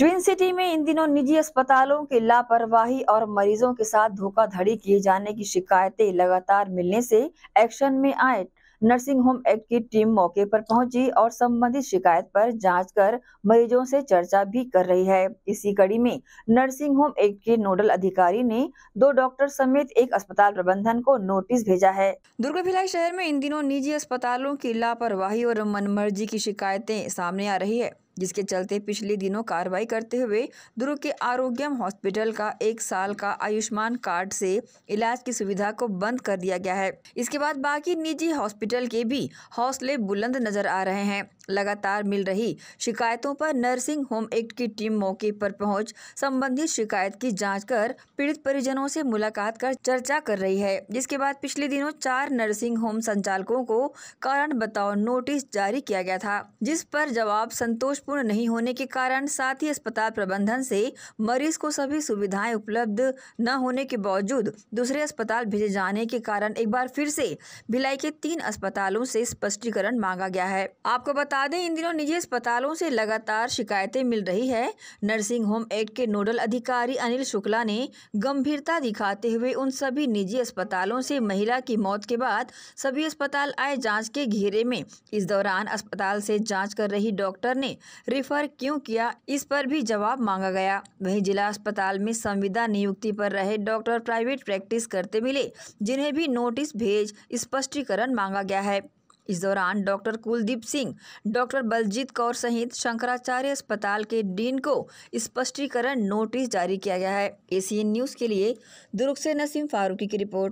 twin city में इन दिनों निजी अस्पतालों के लापरवाही और मरीजों के साथ धोखाधड़ी किए जाने की शिकायतें लगातार मिलने से एक्शन में आए नर्सिंग होम एक्ट की टीम मौके पर पहुंची और संबंधित शिकायत पर जांच कर मरीजों से चर्चा भी कर रही है इसी कड़ी में नर्सिंग होम एक्ट के नोडल अधिकारी ने दो डॉक्टर समेत एक अस्पताल प्रबंधन को नोटिस भेजा है दुर्गा भिलाई शहर में इन दिनों निजी अस्पतालों की लापरवाही और मनमर्जी की शिकायतें सामने आ रही है जिसके चलते पिछले दिनों कार्रवाई करते हुए दुर्ग के आरोग्यम हॉस्पिटल का एक साल का आयुष्मान कार्ड से इलाज की सुविधा को बंद कर दिया गया है इसके बाद बाकी निजी हॉस्पिटल के भी हौसले बुलंद नजर आ रहे हैं लगातार मिल रही शिकायतों पर नर्सिंग होम एक्ट की टीम मौके पर पहुंच संबंधित शिकायत की जांच कर पीड़ित परिजनों से मुलाकात कर चर्चा कर रही है जिसके बाद पिछले दिनों चार नर्सिंग होम संचालकों को कारण बताओ नोटिस जारी किया गया था जिस पर जवाब संतोष पूर्ण नहीं होने के कारण साथ ही अस्पताल प्रबंधन से मरीज को सभी सुविधाएं उपलब्ध न होने के बावजूद दूसरे अस्पताल भेजे जाने के कारण एक बार फिर से भिलाई के तीन अस्पतालों से स्पष्टीकरण मांगा गया है आपको बता दें इन दिनों निजी अस्पतालों से लगातार शिकायतें मिल रही है नर्सिंग होम एक्ट के नोडल अधिकारी अनिल शुक्ला ने गंभीरता दिखाते हुए उन सभी निजी अस्पतालों से महिला की मौत के बाद सभी अस्पताल आए जांच के घेरे में इस दौरान अस्पताल से जांच कर रही डॉक्टर ने रिफर क्यों किया इस पर भी जवाब मांगा गया वहीं जिला अस्पताल में संविदा नियुक्ति पर रहे डॉक्टर प्राइवेट प्रैक्टिस करते मिले जिन्हें भी नोटिस भेज स्पष्टीकरण मांगा गया है इस दौरान डॉक्टर कुलदीप सिंह डॉक्टर बलजीत कौर सहित शंकराचार्य अस्पताल के डीन को स्पष्टीकरण नोटिस जारी किया गया है एसीएन न्यूज़ के लिए दुर्ग से नसीम फारूकी की रिपोर्ट